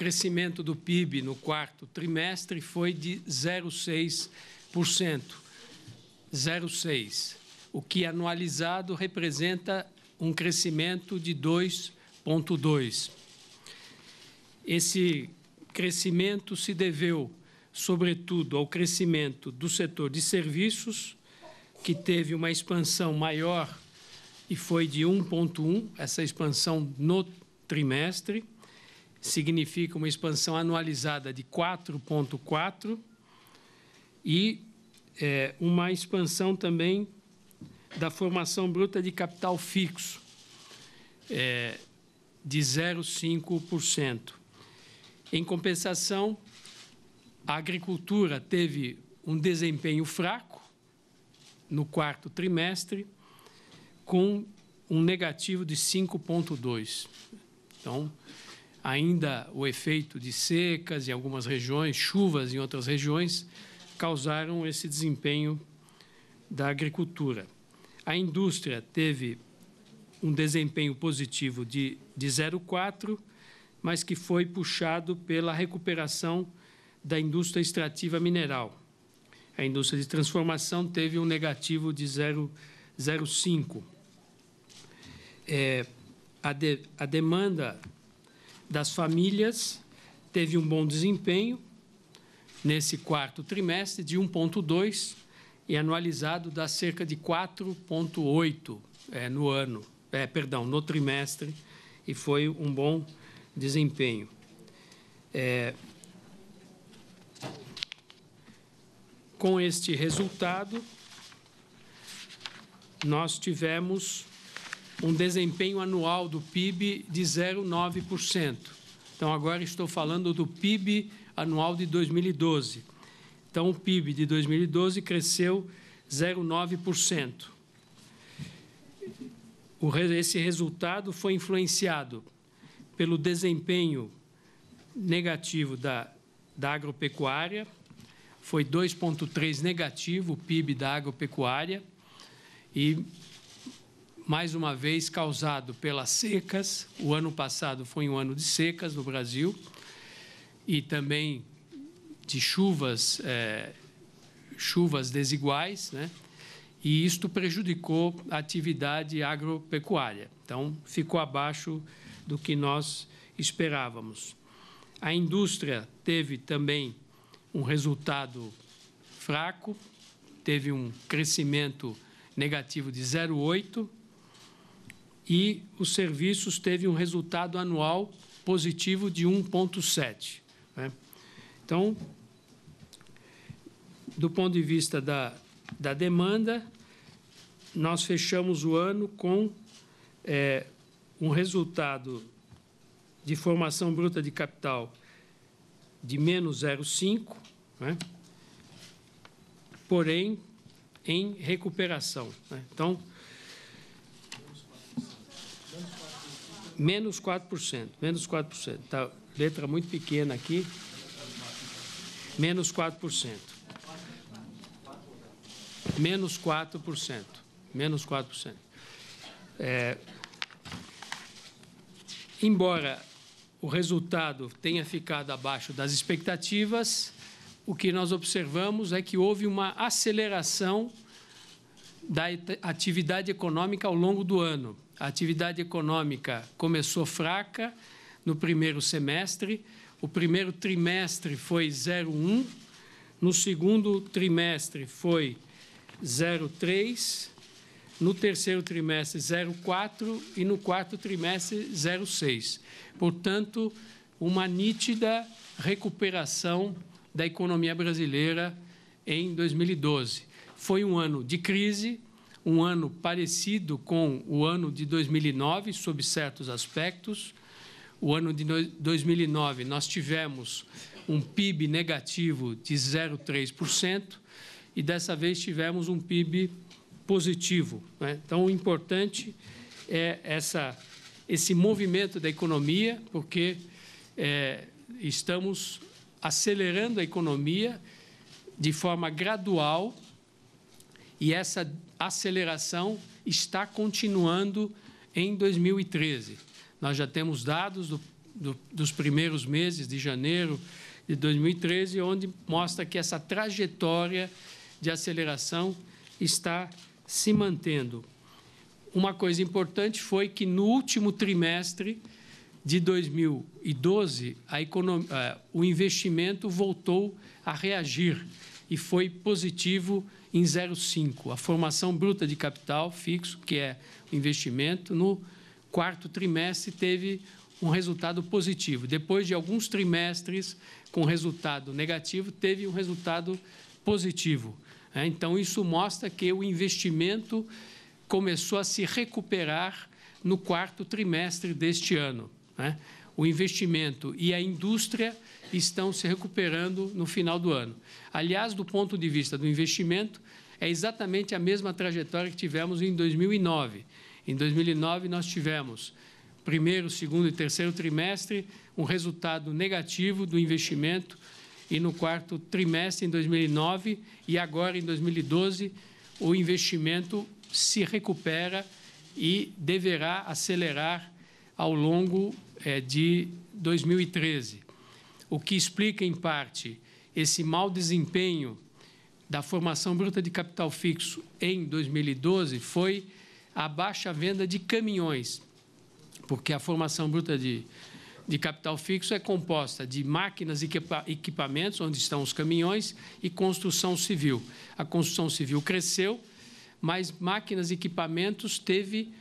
crescimento do PIB no quarto trimestre foi de 0,6%. 0,6%, o que anualizado representa um crescimento de 2,2%. Esse crescimento se deveu, sobretudo, ao crescimento do setor de serviços, que teve uma expansão maior e foi de 1,1, essa expansão no trimestre significa uma expansão anualizada de 4,4% e é, uma expansão também da formação bruta de capital fixo é, de 0,5%. Em compensação, a agricultura teve um desempenho fraco no quarto trimestre, com um negativo de 5,2%. Então, ainda o efeito de secas em algumas regiões, chuvas em outras regiões, causaram esse desempenho da agricultura. A indústria teve um desempenho positivo de, de 0,4, mas que foi puxado pela recuperação da indústria extrativa mineral. A indústria de transformação teve um negativo de 0,05. É, a, de, a demanda das famílias teve um bom desempenho nesse quarto trimestre de 1,2 e anualizado dá cerca de 4,8 é, no ano, é, perdão, no trimestre, e foi um bom desempenho. É, com este resultado, nós tivemos um desempenho anual do PIB de 0,9%. Então, agora estou falando do PIB anual de 2012. Então, o PIB de 2012 cresceu 0,9%. Esse resultado foi influenciado pelo desempenho negativo da, da agropecuária, foi 2,3 negativo o PIB da agropecuária, e mais uma vez causado pelas secas. O ano passado foi um ano de secas no Brasil e também de chuvas, é, chuvas desiguais, né? e isto prejudicou a atividade agropecuária. Então, ficou abaixo do que nós esperávamos. A indústria teve também um resultado fraco, teve um crescimento negativo de 0,8 e os serviços teve um resultado anual positivo de 1,7. Né? Então, do ponto de vista da, da demanda, nós fechamos o ano com é, um resultado de formação bruta de capital de menos 0,5, né? porém em recuperação. Né? Então, Menos 4%, menos 4%. Tá, letra muito pequena aqui. Menos 4%. Menos 4%. Menos 4%. É, embora o resultado tenha ficado abaixo das expectativas, o que nós observamos é que houve uma aceleração da atividade econômica ao longo do ano. A atividade econômica começou fraca no primeiro semestre, o primeiro trimestre foi 0,1, no segundo trimestre foi 0,3, no terceiro trimestre 0,4 e no quarto trimestre 0,6. Portanto, uma nítida recuperação da economia brasileira em 2012. Foi um ano de crise, um ano parecido com o ano de 2009, sob certos aspectos. O ano de 2009, nós tivemos um PIB negativo de 0,3% e dessa vez tivemos um PIB positivo. Né? Então, o importante é essa, esse movimento da economia, porque é, estamos acelerando a economia de forma gradual e essa aceleração está continuando em 2013. Nós já temos dados do, do, dos primeiros meses de janeiro de 2013, onde mostra que essa trajetória de aceleração está se mantendo. Uma coisa importante foi que no último trimestre de 2012, economia, eh, o investimento voltou a reagir e foi positivo em 0,5. A formação bruta de capital fixo, que é o investimento, no quarto trimestre teve um resultado positivo. Depois de alguns trimestres com resultado negativo, teve um resultado positivo. Né? Então, isso mostra que o investimento começou a se recuperar no quarto trimestre deste ano. Né? o investimento e a indústria estão se recuperando no final do ano. Aliás, do ponto de vista do investimento, é exatamente a mesma trajetória que tivemos em 2009. Em 2009, nós tivemos primeiro, segundo e terceiro trimestre um resultado negativo do investimento e no quarto trimestre em 2009 e agora em 2012 o investimento se recupera e deverá acelerar ao longo é de 2013, o que explica, em parte, esse mau desempenho da formação bruta de capital fixo em 2012 foi a baixa venda de caminhões, porque a formação bruta de, de capital fixo é composta de máquinas e equipamentos, onde estão os caminhões, e construção civil. A construção civil cresceu, mas máquinas e equipamentos teve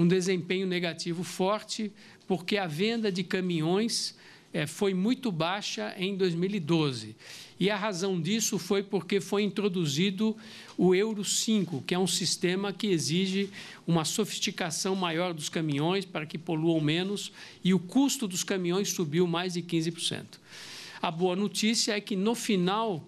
um desempenho negativo forte, porque a venda de caminhões eh, foi muito baixa em 2012. E a razão disso foi porque foi introduzido o Euro 5, que é um sistema que exige uma sofisticação maior dos caminhões para que poluam menos, e o custo dos caminhões subiu mais de 15%. A boa notícia é que no final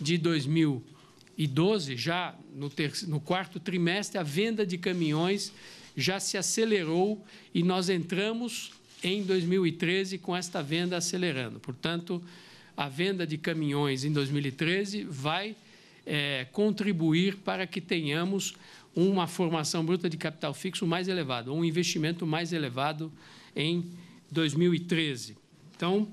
de 2012, já no, terceiro, no quarto trimestre, a venda de caminhões já se acelerou e nós entramos em 2013 com esta venda acelerando. Portanto, a venda de caminhões em 2013 vai é, contribuir para que tenhamos uma formação bruta de capital fixo mais elevado, um investimento mais elevado em 2013. Então,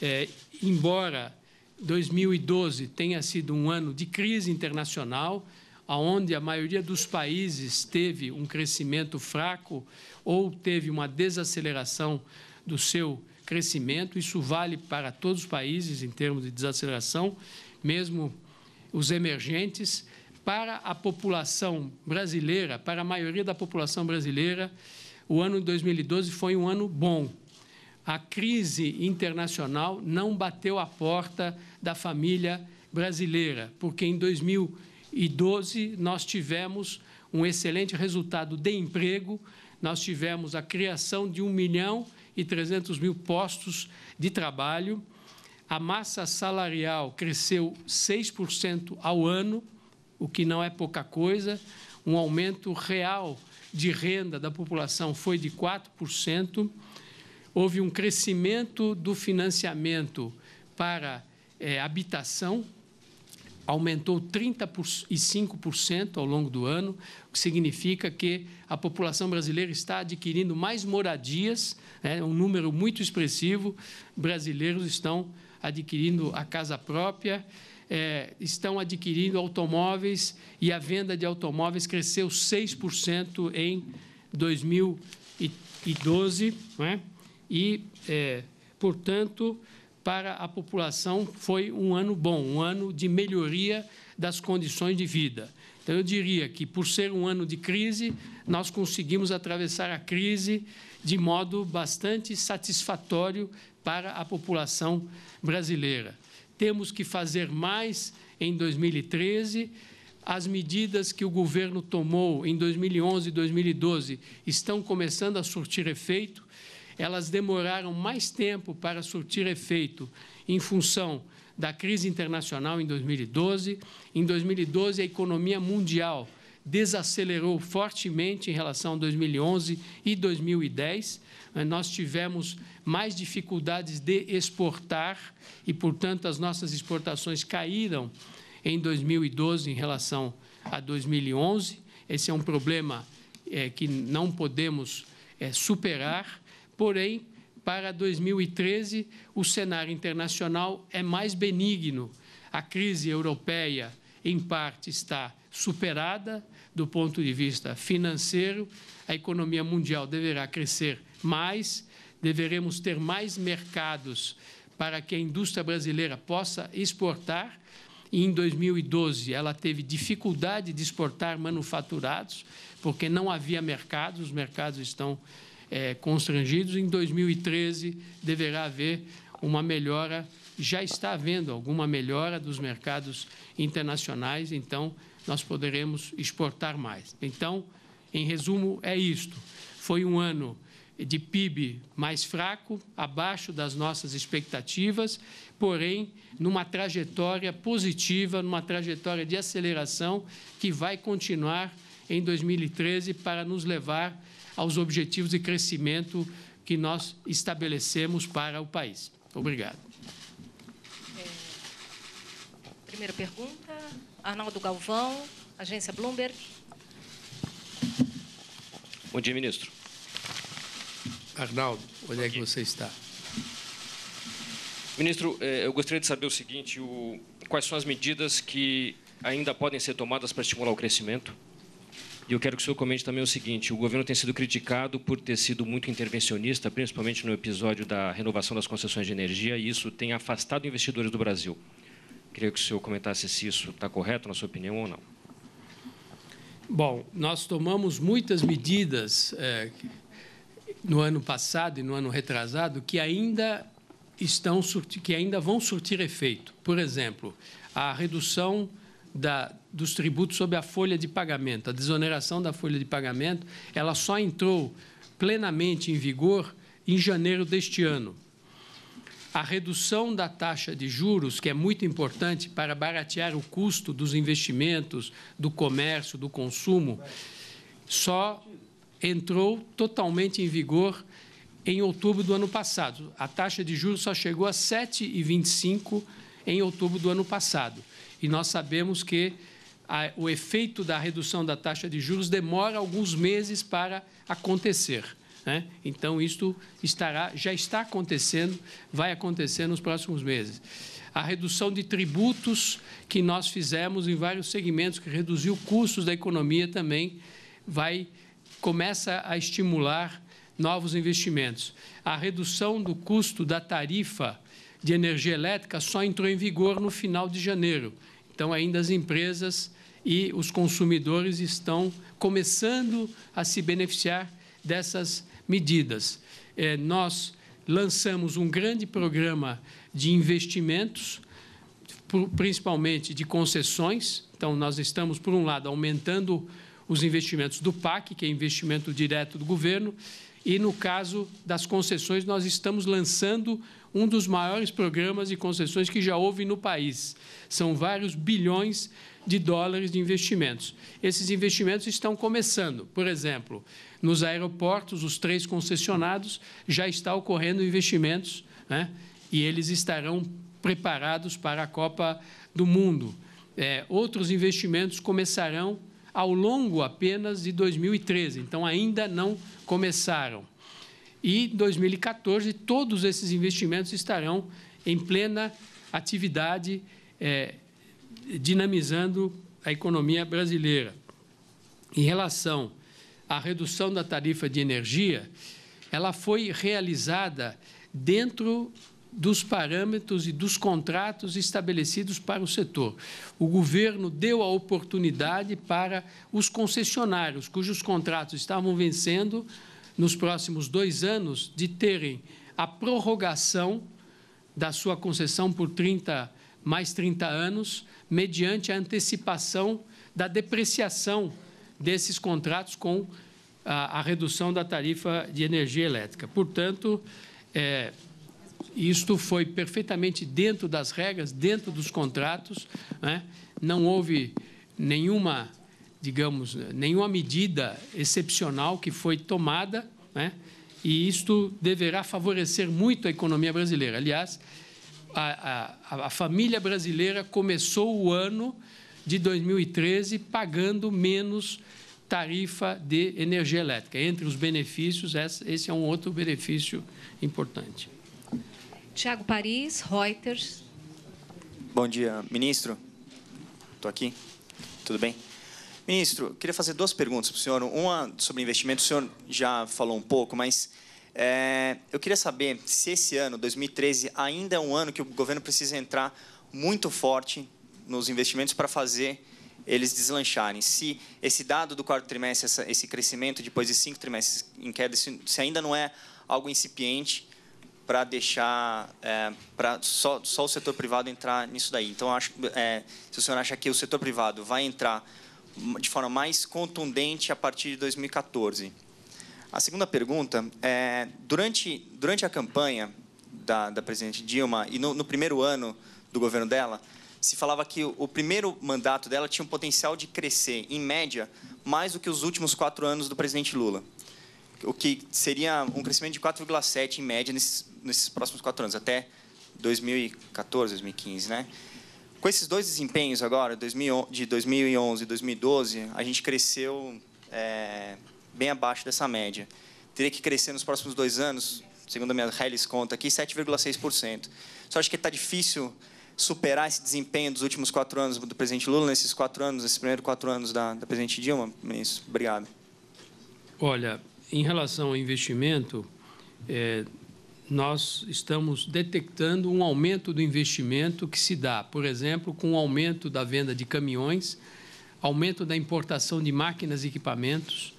é, embora 2012 tenha sido um ano de crise internacional, onde a maioria dos países teve um crescimento fraco ou teve uma desaceleração do seu crescimento. Isso vale para todos os países em termos de desaceleração, mesmo os emergentes. Para a população brasileira, para a maioria da população brasileira, o ano de 2012 foi um ano bom. A crise internacional não bateu a porta da família brasileira, porque em 2012 2012, nós tivemos um excelente resultado de emprego, nós tivemos a criação de 1 milhão e 300 mil postos de trabalho, a massa salarial cresceu 6% ao ano, o que não é pouca coisa, um aumento real de renda da população foi de 4%, houve um crescimento do financiamento para é, habitação, aumentou 35% ao longo do ano, o que significa que a população brasileira está adquirindo mais moradias, né, é né, um número muito expressivo. Brasileiros estão adquirindo a casa própria, é, estão adquirindo automóveis e a venda de automóveis cresceu 6% em 2012. Né? E, é, portanto, para a população foi um ano bom, um ano de melhoria das condições de vida. Então, eu diria que, por ser um ano de crise, nós conseguimos atravessar a crise de modo bastante satisfatório para a população brasileira. Temos que fazer mais em 2013. As medidas que o governo tomou em 2011 e 2012 estão começando a surtir efeito elas demoraram mais tempo para surtir efeito em função da crise internacional em 2012. Em 2012, a economia mundial desacelerou fortemente em relação a 2011 e 2010. Eh, nós tivemos mais dificuldades de exportar e, portanto, as nossas exportações caíram em 2012 em relação a 2011. Esse é um problema é, que não podemos é, superar. Porém, para 2013, o cenário internacional é mais benigno. A crise europeia, em parte, está superada do ponto de vista financeiro. A economia mundial deverá crescer mais, deveremos ter mais mercados para que a indústria brasileira possa exportar. E em 2012, ela teve dificuldade de exportar manufaturados, porque não havia mercados, os mercados estão é, constrangidos. Em 2013, deverá haver uma melhora, já está havendo alguma melhora dos mercados internacionais, então nós poderemos exportar mais. Então, em resumo, é isto. Foi um ano de PIB mais fraco, abaixo das nossas expectativas, porém numa trajetória positiva, numa trajetória de aceleração que vai continuar em 2013 para nos levar aos objetivos de crescimento que nós estabelecemos para o país. Obrigado. É, primeira pergunta, Arnaldo Galvão, agência Bloomberg. Bom dia, ministro. Arnaldo, onde é que você está? Ministro, é, eu gostaria de saber o seguinte: quais são as medidas que ainda podem ser tomadas para estimular o crescimento? E eu quero que o senhor comente também o seguinte: o governo tem sido criticado por ter sido muito intervencionista, principalmente no episódio da renovação das concessões de energia, e isso tem afastado investidores do Brasil. Queria que o senhor comentasse se isso está correto, na sua opinião, ou não. Bom, nós tomamos muitas medidas é, no ano passado e no ano retrasado que ainda estão que ainda vão surtir efeito. Por exemplo, a redução da, dos tributos sobre a folha de pagamento. A desoneração da folha de pagamento ela só entrou plenamente em vigor em janeiro deste ano. A redução da taxa de juros, que é muito importante para baratear o custo dos investimentos, do comércio, do consumo, só entrou totalmente em vigor em outubro do ano passado. A taxa de juros só chegou a 7,25% em outubro do ano passado. E nós sabemos que a, o efeito da redução da taxa de juros demora alguns meses para acontecer. Né? Então, isto estará, já está acontecendo, vai acontecer nos próximos meses. A redução de tributos que nós fizemos em vários segmentos, que reduziu custos da economia também, vai começa a estimular novos investimentos. A redução do custo da tarifa de energia elétrica só entrou em vigor no final de janeiro. Então, ainda as empresas e os consumidores estão começando a se beneficiar dessas medidas. É, nós lançamos um grande programa de investimentos, principalmente de concessões. Então, nós estamos, por um lado, aumentando os investimentos do PAC, que é investimento direto do governo, e no caso das concessões, nós estamos lançando um dos maiores programas de concessões que já houve no país. São vários bilhões de dólares de investimentos. Esses investimentos estão começando. Por exemplo, nos aeroportos, os três concessionados, já está ocorrendo investimentos né? e eles estarão preparados para a Copa do Mundo. É, outros investimentos começarão ao longo apenas de 2013, então ainda não começaram. E 2014 todos esses investimentos estarão em plena atividade, é, dinamizando a economia brasileira. Em relação à redução da tarifa de energia, ela foi realizada dentro dos parâmetros e dos contratos estabelecidos para o setor. O governo deu a oportunidade para os concessionários, cujos contratos estavam vencendo nos próximos dois anos, de terem a prorrogação da sua concessão por 30, mais 30 anos, mediante a antecipação da depreciação desses contratos com a, a redução da tarifa de energia elétrica. Portanto, é, isto foi perfeitamente dentro das regras, dentro dos contratos, né? não houve nenhuma, digamos, nenhuma medida excepcional que foi tomada, né? e isto deverá favorecer muito a economia brasileira. Aliás, a, a, a família brasileira começou o ano de 2013 pagando menos tarifa de energia elétrica. Entre os benefícios, esse é um outro benefício importante. Tiago Paris, Reuters. Bom dia, ministro. Estou aqui. Tudo bem? Ministro, queria fazer duas perguntas para o senhor. Uma sobre investimento, o senhor já falou um pouco, mas é, eu queria saber se esse ano, 2013, ainda é um ano que o governo precisa entrar muito forte nos investimentos para fazer eles deslancharem. Se esse dado do quarto trimestre, esse crescimento depois de cinco trimestres em queda, se ainda não é algo incipiente para deixar é, para só, só o setor privado entrar nisso daí. Então, acho, é, se o senhor acha que o setor privado vai entrar de forma mais contundente a partir de 2014. A segunda pergunta é, durante, durante a campanha da, da presidente Dilma e no, no primeiro ano do governo dela, se falava que o, o primeiro mandato dela tinha um potencial de crescer, em média, mais do que os últimos quatro anos do presidente Lula o que seria um crescimento de 4,7 em média nesses, nesses próximos quatro anos, até 2014, 2015, né? Com esses dois desempenhos agora, de 2011 e 2012, a gente cresceu é, bem abaixo dessa média. Teria que crescer nos próximos dois anos, segundo a minha Hellis conta aqui, 7,6%. Só acho que está difícil superar esse desempenho dos últimos quatro anos do presidente Lula, nesses quatro anos, nesses primeiros quatro anos da, da presidente Dilma? Ministro, obrigado. Olha, em relação ao investimento, é, nós estamos detectando um aumento do investimento que se dá, por exemplo, com o aumento da venda de caminhões, aumento da importação de máquinas e equipamentos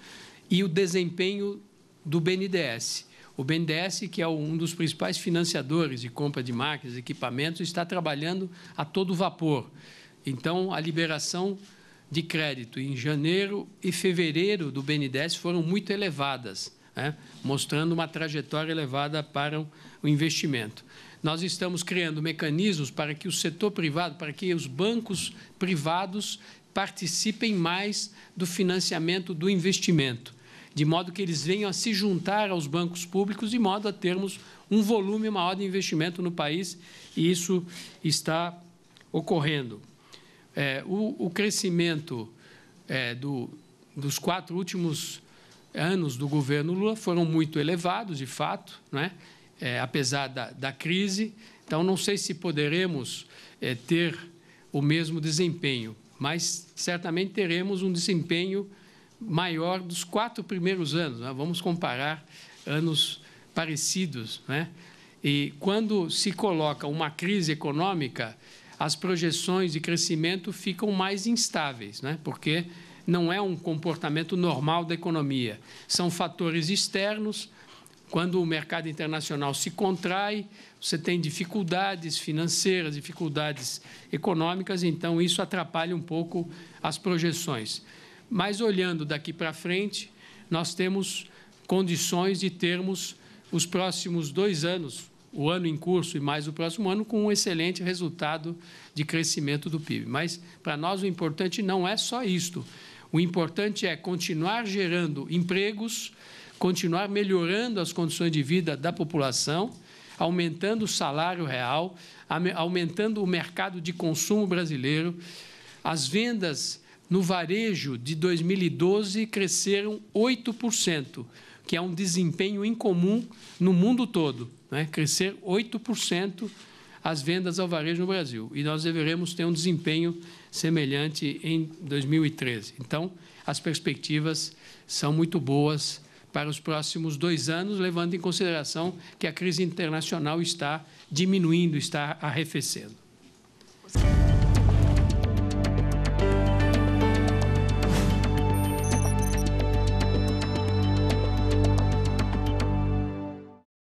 e o desempenho do BNDES. O BNDES, que é um dos principais financiadores de compra de máquinas e equipamentos, está trabalhando a todo vapor. Então, a liberação de crédito em janeiro e fevereiro do BNDES foram muito elevadas, né? mostrando uma trajetória elevada para o investimento. Nós estamos criando mecanismos para que o setor privado, para que os bancos privados participem mais do financiamento do investimento, de modo que eles venham a se juntar aos bancos públicos, de modo a termos um volume maior de investimento no país, e isso está ocorrendo. É, o, o, crescimento é, do, dos quatro últimos anos do governo Lula foram muito elevados, de fato, né? É, apesar da, da, crise. Então, não sei se poderemos é, ter o mesmo desempenho, mas certamente teremos um desempenho maior dos quatro primeiros anos. Né? Vamos comparar anos parecidos. Né? E quando se coloca uma crise econômica, as projeções de crescimento ficam mais instáveis, né? porque não é um comportamento normal da economia. São fatores externos. Quando o mercado internacional se contrai, você tem dificuldades financeiras, dificuldades econômicas, então isso atrapalha um pouco as projeções. Mas olhando daqui para frente, nós temos condições de termos os próximos dois anos, o ano em curso e mais o próximo ano com um excelente resultado de crescimento do PIB. Mas, para nós, o importante não é só isto. O importante é continuar gerando empregos, continuar melhorando as condições de vida da população, aumentando o salário real, aumentando o mercado de consumo brasileiro. As vendas no varejo de 2012 cresceram 8%, que é um desempenho incomum no mundo todo né, crescer 8% as vendas ao varejo no Brasil. E nós deveremos ter um desempenho semelhante em 2013. Então, as perspectivas são muito boas para os próximos dois anos, levando em consideração que a crise internacional está diminuindo, está arrefecendo.